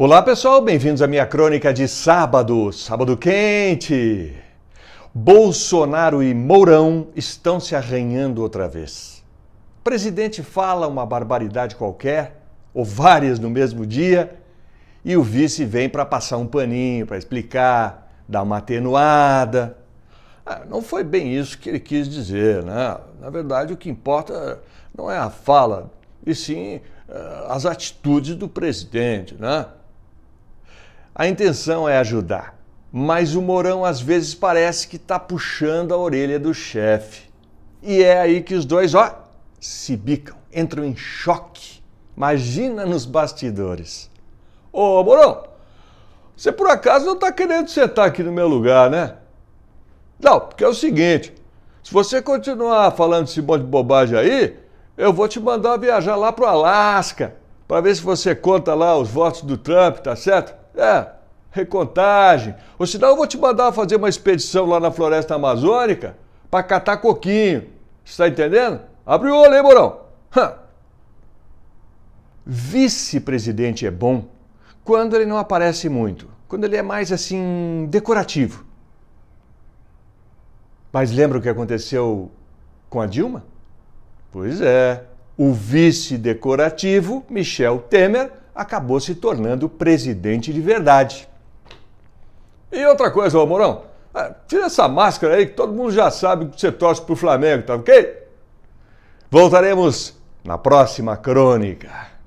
Olá pessoal, bem-vindos à minha crônica de sábado, sábado quente. Bolsonaro e Mourão estão se arranhando outra vez. O presidente fala uma barbaridade qualquer, ou várias no mesmo dia, e o vice vem para passar um paninho, para explicar, dar uma atenuada. Ah, não foi bem isso que ele quis dizer, né? Na verdade, o que importa não é a fala, e sim eh, as atitudes do presidente, né? A intenção é ajudar, mas o Mourão às vezes parece que está puxando a orelha do chefe. E é aí que os dois, ó, se bicam, entram em choque. Imagina nos bastidores. Ô, Mourão, você por acaso não está querendo sentar aqui no meu lugar, né? Não, porque é o seguinte, se você continuar falando esse monte de bobagem aí, eu vou te mandar viajar lá pro Alasca, para ver se você conta lá os votos do Trump, tá certo? É, recontagem. Ou senão eu vou te mandar fazer uma expedição lá na floresta amazônica para catar coquinho. Você está entendendo? Abre o olho, hein, Morão? Vice-presidente é bom quando ele não aparece muito, quando ele é mais assim decorativo. Mas lembra o que aconteceu com a Dilma? Pois é, o vice decorativo, Michel Temer, acabou se tornando presidente de verdade. E outra coisa, ô Morão, é, tira essa máscara aí que todo mundo já sabe que você torce pro Flamengo, tá ok? Voltaremos na próxima crônica.